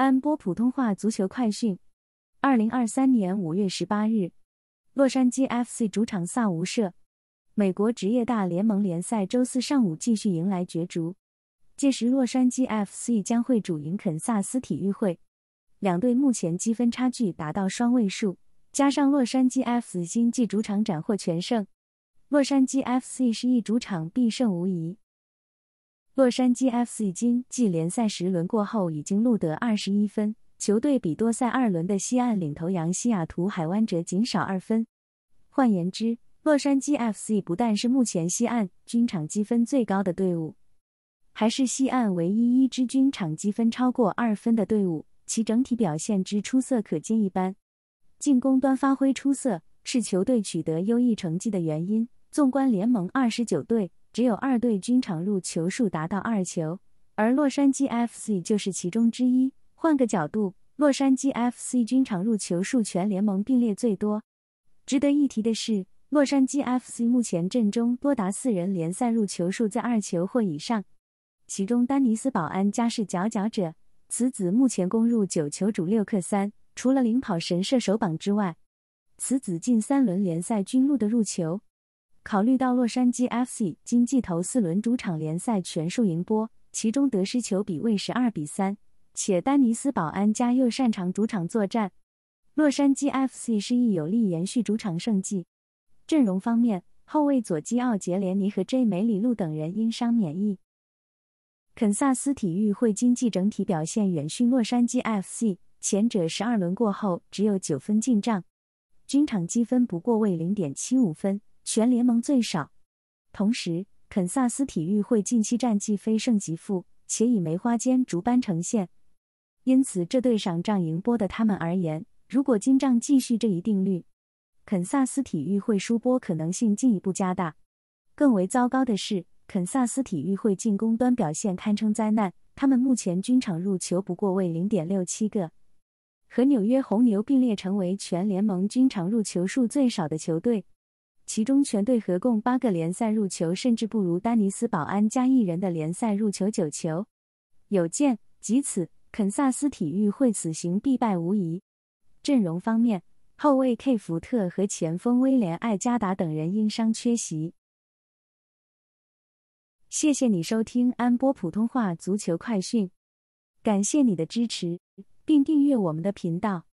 安播普通话足球快讯：二零二三年五月十八日，洛杉矶 FC 主场萨无舍，美国职业大联盟联赛周四上午继续迎来角逐。届时，洛杉矶 FC 将会主赢肯萨斯体育会。两队目前积分差距达到双位数，加上洛杉矶 FC 今季主场斩获全胜，洛杉矶 FC 是一主场必胜无疑。洛杉矶 FC 今季联赛十轮过后已经录得二十一分，球队比多赛二轮的西岸领头羊西雅图海湾者仅少二分。换言之，洛杉矶 FC 不但是目前西岸均场积分最高的队伍，还是西岸唯一一支均场积分超过二分的队伍，其整体表现之出色可见一斑。进攻端发挥出色是球队取得优异成绩的原因。纵观联盟二十九队。只有二队均场入球数达到二球，而洛杉矶 FC 就是其中之一。换个角度，洛杉矶 FC 均场入球数全联盟并列最多。值得一提的是，洛杉矶 FC 目前阵中多达四人联赛入球数在二球或以上，其中丹尼斯·保安加是佼佼者。此子目前攻入九球主六克三，除了领跑神射手榜之外，此子近三轮联赛均录得入球。考虑到洛杉矶 FC 今季头四轮主场联赛全数赢波，其中得失球比为十二比三，且丹尼斯·保安加又擅长主场作战，洛杉矶 FC 是易有力延续主场胜绩。阵容方面，后卫左基奥·杰连尼和 J· 梅里路等人因伤免疫。肯萨斯体育会经济整体表现远逊洛杉矶 FC，前者十二轮过后只有九分进账，均场积分不过为零点七五分。全联盟最少。同时，肯萨斯体育会近期战绩非胜即负，且以梅花间竹般呈现。因此，这对上仗赢波的他们而言，如果金仗继续这一定律，肯萨斯体育会输波可能性进一步加大。更为糟糕的是，肯萨斯体育会进攻端表现堪称灾难，他们目前均场入球不过为零点六七个，和纽约红牛并列成为全联盟均场入球数最少的球队。其中全队合共八个联赛入球，甚至不如丹尼斯·保安加一人的联赛入球九球。有见即此，肯萨斯体育会此行必败无疑。阵容方面，后卫 K· 福特和前锋威廉·艾加达等人因伤缺席。谢谢你收听安波普通话足球快讯，感谢你的支持，并订阅我们的频道。